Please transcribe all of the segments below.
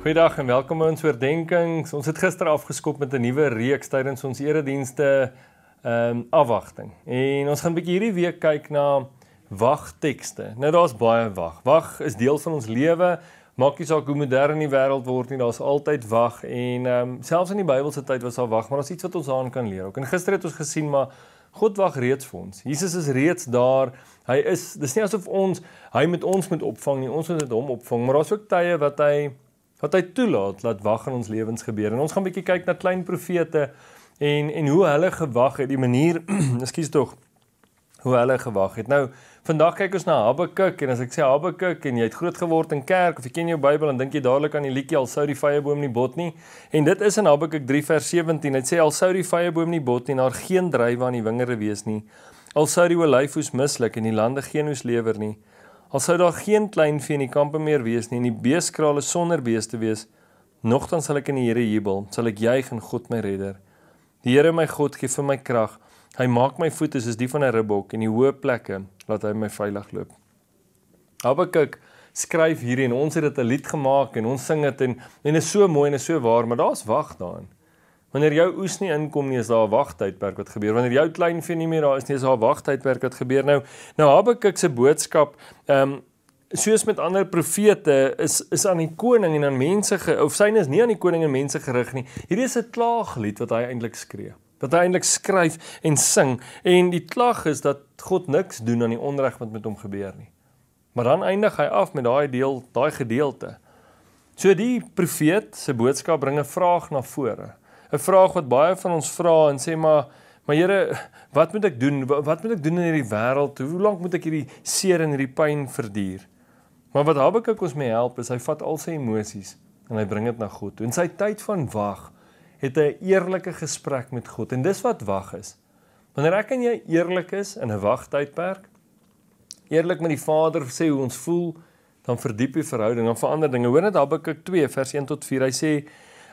Goeiedag en welkom by ons oordeenkings. Ons het gister afgeskop met 'n nuwe reeks tydens ons eredienste ehm um, afwagting. En ons gaan 'n bietjie hierdie week kyk na wagtekste. Nou daar's baie wag. Wag is deel van ons lewe. Maak nie saak hoe modern die wêreld word nie, daar's altyd wag en ehm um, selfs in die Bybelse tyd was daar wag, maar daar's iets wat ons aan kan leer. Ook en gister het ons gesien maar God wag reeds vir ons. Jesus is reeds daar. Hy is dis nie asof ons hy met ons moet opvang nie. Ons moet dit hom opvang, maar daar's ook tye wat hy wat hy toelaat laat wag in ons lewens gebeur. En ons gaan 'n bietjie kyk na klein profete en en hoe hulle gewag het, die manier, ekskuus tog, hoe hulle gewag het. Nou, vandag kyk ons na Habakuk en as ek sê Habakuk en jy het groot geword in kerk of jy ken jou Bybel en dink jy dadelik aan die liedjie al sou die vyeboom nie bot nie. En dit is in Habakuk 3 vers 17. Dit sê al sou die vyeboom nie bot nie, daar geen druiwe aan die wingerde wees nie. Al sou die olyfoes mislik en die lande geen oes lewer nie. Al sou daar geen klein vee in die kampe meer wees nie en die beeskrale sonder beeste wees, nogtans sal ek in die Here jubel, sal ek juig in God my redder. Die Here my God gee vir my krag. Hy maak my voete soos die van 'n ribbok en die hoë plekke laat hy my veilig loop. Habakuk skryf hierdie en ons het dit 'n lied gemaak en ons sing dit en en is so mooi en is so waar, maar daar's wag daarin. Wanneer jou oes nie inkom nie, is daar 'n wagtydperk wat gebeur. Wanneer jou kleinvee nie meer daar is nie, is daar 'n wagtydperk wat gebeur. Nou, nou Habakuk se boodskap, ehm um, soos met ander profete, is is aan die koning en aan mense ge, of syne is nie aan die koning en mense gerig nie. Hierdie is 'n klaaglied wat hy eintlik skree. Wat hy eintlik skryf en sing en die klag is dat God niks doen aan die onreg wat met hom gebeur nie. Maar dan eindig hy af met daai deel, daai gedeelte. So die profeet se boodskap bring 'n vraag na vore. 'n vraag wat baie van ons vra en sê maar maar Here, wat moet ek doen? Wat moet ek doen in hierdie wêreld? Hoe lank moet ek hierdie seer en hierdie pyn verduur? Maar wat Habakuk ons mee help is hy vat al sy emosies en hy bring dit na God. En sy tyd van wag het 'n eerlike gesprek met God. En dis wat wag is. Wanneer ek en jy eerlik is in 'n wagtydperk, eerlik met die Vader sê hoe ons voel, dan verdiep die verhouding, dan verander dinge. Hoor net Habakuk 2 vers 1 tot 4. Hy sê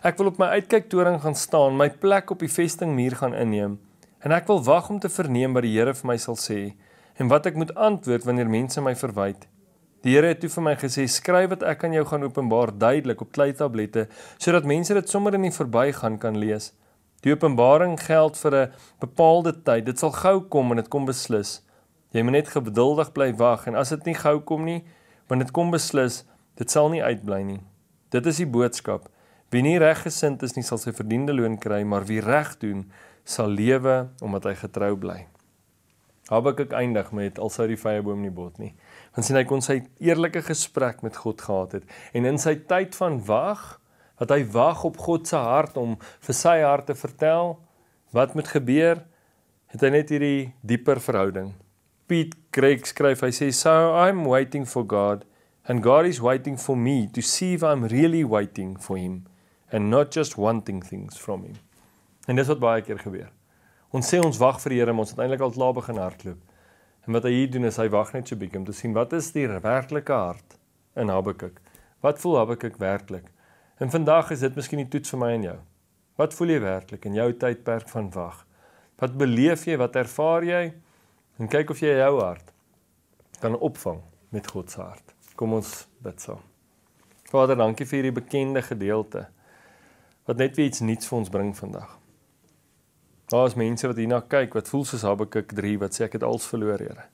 Ek wil op my uitkyktoring gaan staan, my plek op die vestingmuur gaan inneem en ek wil wag om te verneem wat die Here vir my sal sê en wat ek moet antwoord wanneer mense my verwyd. Die Here het toe vir my gesê: "Skryf wat ek aan jou gaan openbaar duidelik op kleitablette sodat mense dit sommer in die verbygaan kan lees." Die openbaring geld vir 'n bepaalde tyd. Dit sal gou kom en dit kom beslis. Jy moet net geduldig bly wag en as dit nie gou kom nie, want dit kom beslis, dit sal nie uitbly nie. Dit is die boodskap. Wie nie reggesind is nie sal sy verdiende loon kry, maar wie reg doen sal lewe omdat hy getrou bly. Habakuk eindig met alsou die vyeboom nie bot nie. Want sien hy kon sy eerlike gesprek met God gehad het en in sy tyd van wag, wat hy wag op God se hart om vir sy hart te vertel wat moet gebeur, het hy net hierdie dieper verhouding. Pete Greg skryf, hy sê so I'm waiting for God and God is waiting for me to see if I'm really waiting for him and not just wanting things from him. En dis wat baie keer gebeur. Ons sê ons wag vir die Here, maar ons het eintlik al klaar begin hardloop. En wat hy hier doen is hy wag net so bietjie om te sien wat is die werklike hart in Habakuk. Wat voel Habakuk werklik? En vandag is dit miskien die toets vir my en jou. Wat voel jy werklik in jou tydperk van wag? Wat beleef jy? Wat ervaar jy? En kyk of jy jou hart kan opvang met God se hart. Kom ons bid saam. Vader, dankie vir hierdie bekende gedeelte wat net weer iets nuuts vir ons bring vandag. Daar is mense wat hierna kyk wat voel soos Habakuk 3 wat sê ek het alles verloor, Here.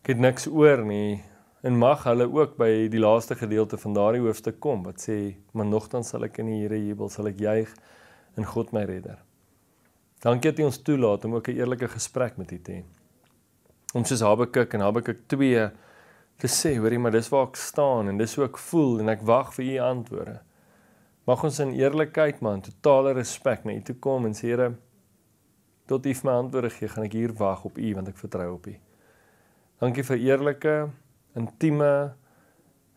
Ek het niks oor nie en mag hulle ook by die laaste gedeelte van daardie hoofstuk kom wat sê maar nogtans sal ek in die Here jubel, sal ek juig in God my redder. Dankie dat U ons toelaat om ook 'n eerlike gesprek met U te hê. Om soos Habakuk en Habakuk 2 te sê, hoorie, maar dis waar ek staan en dis hoe ek voel en ek wag vir U antwoorde. Mag ons in eerlikheid man, totale respek na U toe kom en sê Here, tot U my antwoord gee, gaan ek hier wag op U want ek vertrou op U. Dankie vir eerlike, intieme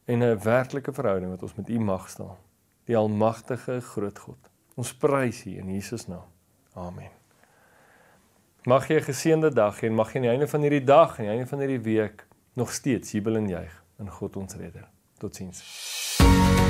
en 'n werklike verhouding wat ons met U mag staan. Die almagtige groot God. Ons prys U in Jesus naam. Amen. Mag jy 'n geseënde dag hê en mag jy aan die einde van hierdie dag en die einde van hierdie week nog steeds jubel en juig in God ons Redder. Totsiens.